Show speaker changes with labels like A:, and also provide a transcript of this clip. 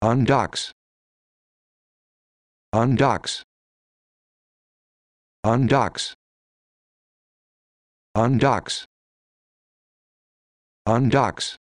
A: undocks undocks undocks undocks undocks